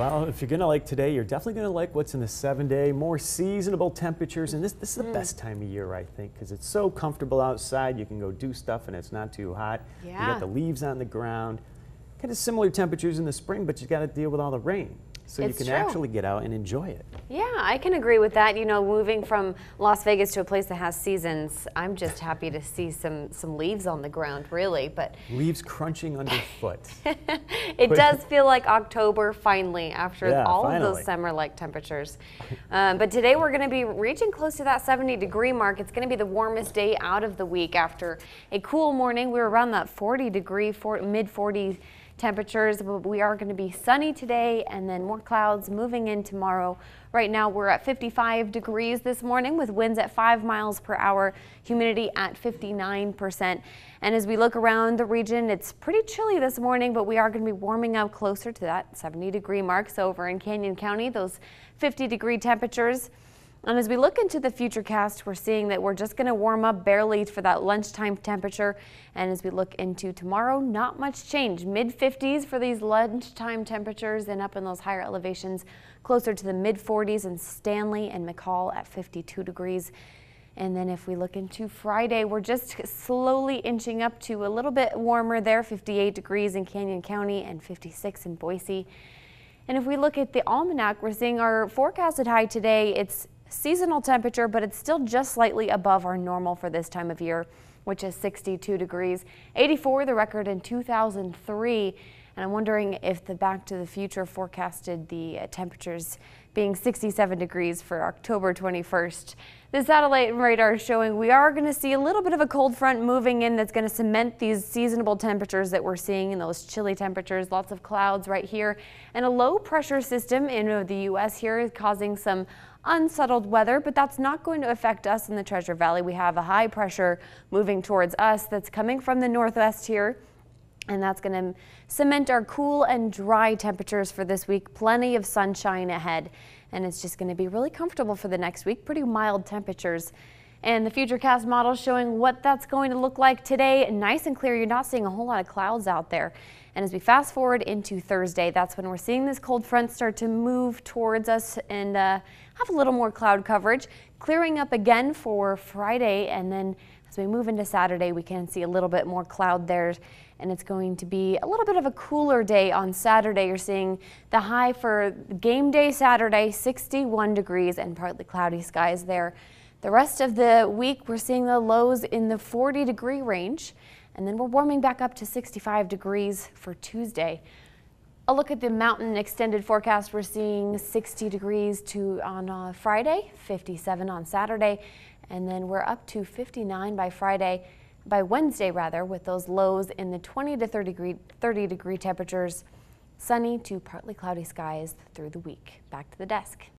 Well, if you're going to like today, you're definitely going to like what's in the seven day, more seasonable temperatures. And this, this is the mm. best time of year, I think, because it's so comfortable outside. You can go do stuff and it's not too hot. Yeah. You got the leaves on the ground. Kind of similar temperatures in the spring, but you got to deal with all the rain. So it's you can true. actually get out and enjoy it. Yeah, I can agree with that. You know, moving from Las Vegas to a place that has seasons, I'm just happy to see some some leaves on the ground, really. But leaves crunching underfoot. It does feel like October finally after yeah, all finally. of those summer like temperatures. Um, but today we're going to be reaching close to that 70 degree mark. It's going to be the warmest day out of the week after a cool morning. We were around that 40 degree, mid 40s temperatures, but we are going to be sunny today and then more clouds moving in tomorrow. Right now we're at 55 degrees this morning with winds at 5 miles per hour, humidity at 59%. And as we look around the region, it's pretty chilly this morning, but we are going to be warming up closer to that 70 degree mark. So over in Canyon County, those 50 degree temperatures. And um, as we look into the future cast, we're seeing that we're just going to warm up barely for that lunchtime temperature. And as we look into tomorrow, not much change. Mid 50s for these lunchtime temperatures and up in those higher elevations closer to the mid 40s in Stanley and McCall at 52 degrees. And then if we look into Friday, we're just slowly inching up to a little bit warmer there, 58 degrees in Canyon County and 56 in Boise. And if we look at the almanac, we're seeing our forecasted high today. It's seasonal temperature, but it's still just slightly above our normal for this time of year, which is 62 degrees. 84, the record in 2003. And I'm wondering if the Back to the Future forecasted the uh, temperatures being 67 degrees for October 21st. The satellite and radar is showing we are going to see a little bit of a cold front moving in that's going to cement these seasonable temperatures that we're seeing and those chilly temperatures. Lots of clouds right here and a low pressure system in uh, the U.S. here is causing some unsettled weather, but that's not going to affect us in the Treasure Valley. We have a high pressure moving towards us that's coming from the northwest here. And that's going to cement our cool and dry temperatures for this week. Plenty of sunshine ahead. And it's just going to be really comfortable for the next week. Pretty mild temperatures. And the Futurecast model showing what that's going to look like today. Nice and clear. You're not seeing a whole lot of clouds out there. And as we fast forward into Thursday, that's when we're seeing this cold front start to move towards us and uh, have a little more cloud coverage. Clearing up again for Friday and then as we move into Saturday, we can see a little bit more cloud there, and it's going to be a little bit of a cooler day on Saturday. You're seeing the high for game day Saturday, 61 degrees and partly cloudy skies there. The rest of the week, we're seeing the lows in the 40 degree range, and then we're warming back up to 65 degrees for Tuesday. A look at the mountain extended forecast. We're seeing 60 degrees to on uh, Friday, 57 on Saturday, and then we're up to 59 by Friday, by Wednesday rather, with those lows in the 20 to 30 degree, 30 degree temperatures. Sunny to partly cloudy skies through the week. Back to the desk.